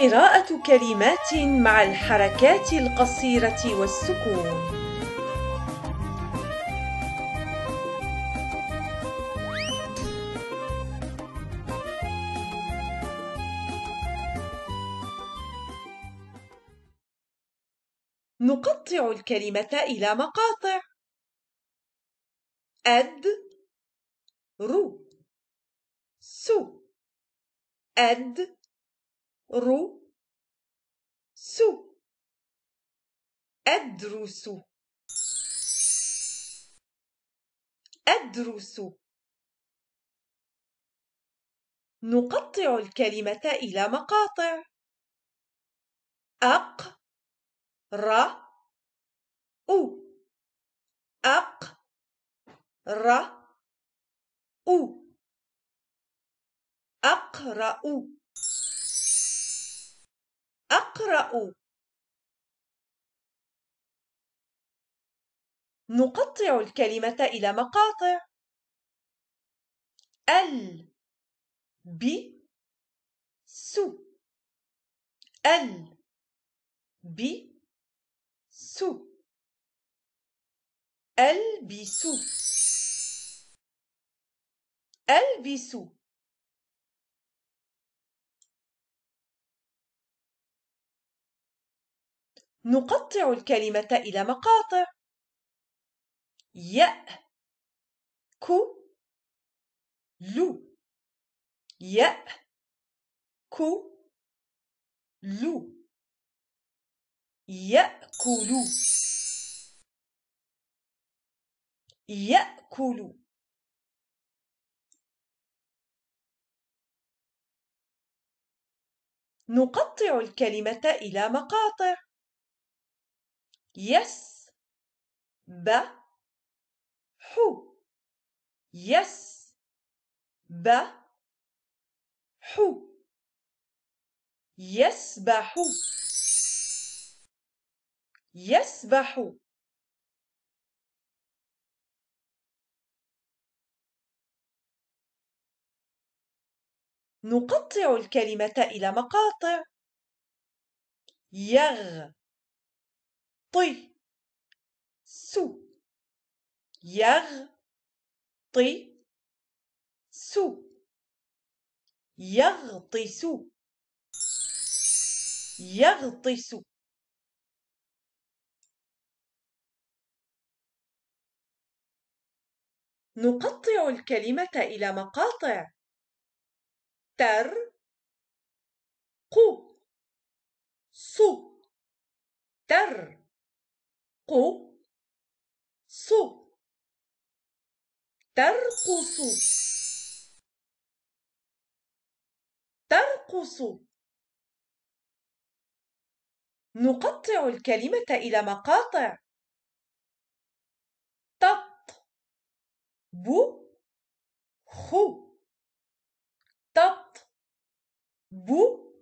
قراءة كلمات مع الحركات القصيرة والسكون نقطع الكلمة إلى مقاطع أد رو سو أد رو سو أدرس أدرس نقطع الكلمة إلى مقاطع أق ر أو أق ر أو أقرأ أقرأ نقطع الكلمة إلى مقاطع ال ب سو ال ب سو ألبس ألبس نقطع الكلمة إلى مقاطع يأكل يأكل يأكل يأكل نقطع الكلمة إلى مقاطع يسبح يسبح يسبح يسبح نقطع الكلمة إلى مقاطع يغ طي سو يغ طي سو يغطس يغطس نقطع الكلمة إلى مقاطع تر قو صو تر قو صو ترقص ترقص نقطع الكلمة إلى مقاطع تط بو خو تط بو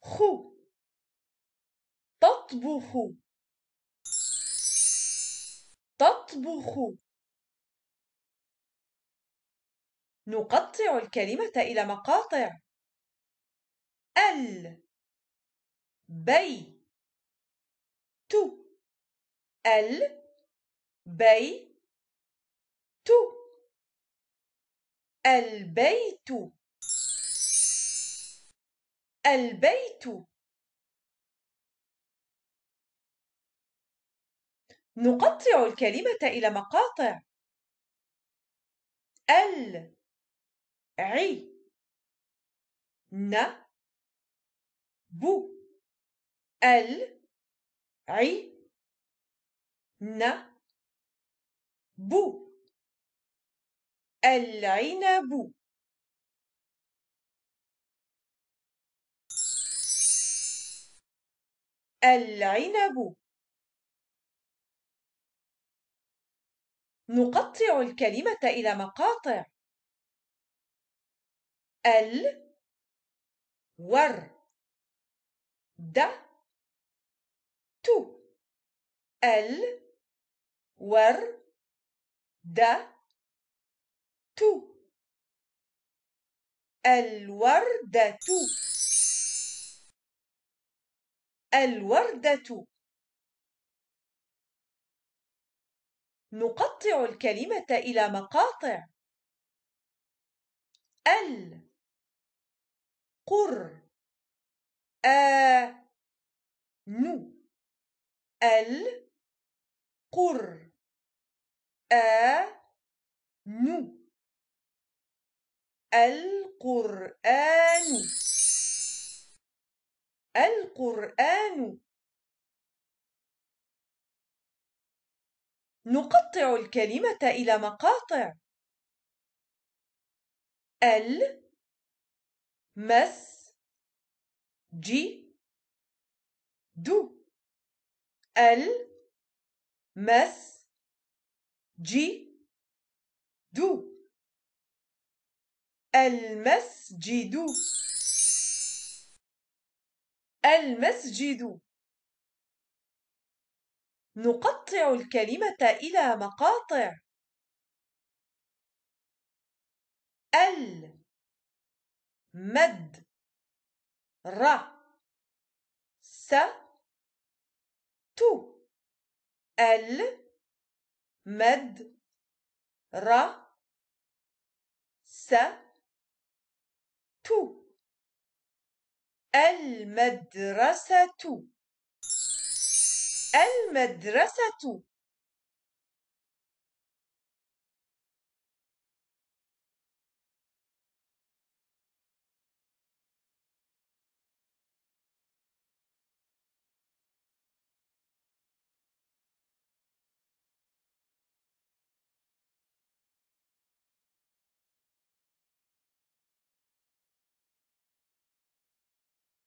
خو تطبخ تطبخ نقطع الكلمة إلى مقاطع ال بي تو ال بي تو البيت البيت نقطع الكلمة إلى مقاطع ال عي ن بو ال عي ن بو العنب العنب نقطع الكلمة إلى مقاطع ال ور د تو ال ور د تو الوردة الوردة نقطع الكلمة إلى مقاطع ال قر آ نو ال قر آ نو القرآن القرآن نقطع الكلمة إلى مقاطع ال مس جي دو ال مس جي دو المسجد المسجد نقطع الكلمة إلى مقاطع ال مد ر س تو ال مد ر س تو المدرسة المدرسة